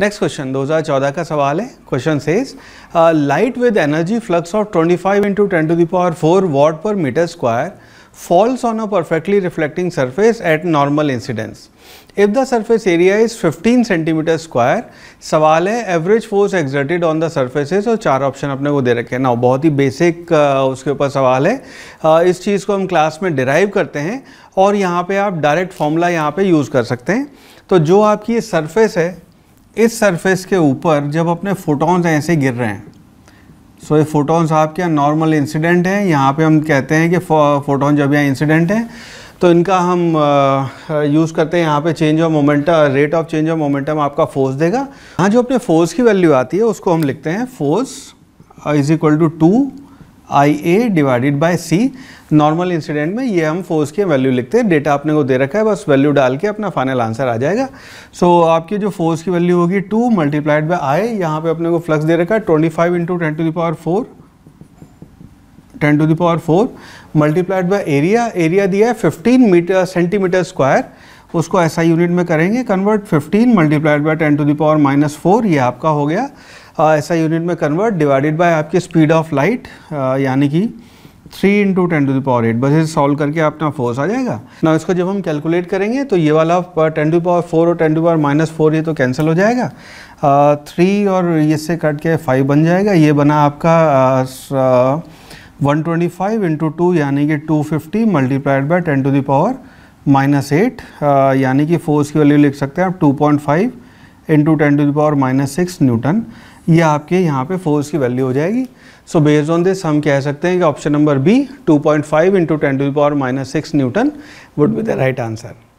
next question 2014 का सवाल है question says light with energy flux of 25 five into ten to the power four watt per metre square falls on a perfectly reflecting surface at normal incidence if the surface area is 15 centimetre square सवाल है average force exerted on the surfaces और चार option अपने को दे रखे हैं ना बहुत ही बेसिक uh, उसके ऊपर सवाल है uh, इस चीज़ को हम क्लास में डिराइव करते हैं और यहाँ पे आप डायरेक्ट फॉर्मूला यहाँ पे यूज़ कर सकते हैं तो जो आपकी ये सर्फेस है इस सरफेस के ऊपर जब अपने फोटॉन्स ऐसे गिर रहे हैं सो ये फोटॉन्स आपके यहाँ नॉर्मल इंसिडेंट हैं यहाँ पे हम कहते हैं कि फोटोन जब यहाँ इंसिडेंट हैं तो इनका हम यूज़ करते हैं यहाँ पे change of momentum rate of change of momentum आपका फोर्स देगा हाँ जो अपने फोर्स की वैल्यू आती है उसको हम लिखते हैं force is equal to two I A divided by C normal incident में ये हम फोर्स के वैल्यू लिखते हैं डेटा आपने को दे रखा है बस वैल्यू डाल के अपना फाइनल आंसर आ जाएगा सो so, आपकी जो फोर्स की वैल्यू होगी टू मल्टीप्लाइड बाय आई यहाँ पे अपने को फ्लक्स दे रखा है twenty five into ten to the power four ten to the power four multiplied by area area दिया है फिफ्टीन मीटर सेंटीमीटर स्क्वायर उसको ऐसा यूनिट में करेंगे convert fifteen multiplied by ten to the power minus four ये आपका हो गया Uh, ऐसा यूनिट में कन्वर्ट डिवाइडेड बाय आपके स्पीड ऑफ लाइट यानी कि three into ten to the power eight बस इसे सॉल्व करके अपना फोर्स आ जाएगा ना इसको जब हम कैलकुलेट करेंगे तो ये वाला टेन टू पावर फोर और ten to power minus four ये तो कैंसिल हो जाएगा थ्री uh, और ये से कट के फाइव बन जाएगा ये बना आपका one twenty five into two यानी कि two fifty multiplied by ten to the power minus eight यानी कि फोर्स की वैल्यू लिख सकते हैं आप two point five into ten to the power minus six newton ये आपके यहाँ पे फोर्स की वैल्यू हो जाएगी सो बेस्ड ऑन दिस हम कह सकते हैं कि option number B 2.5 point five into ten to the power minus six newton would be the right answer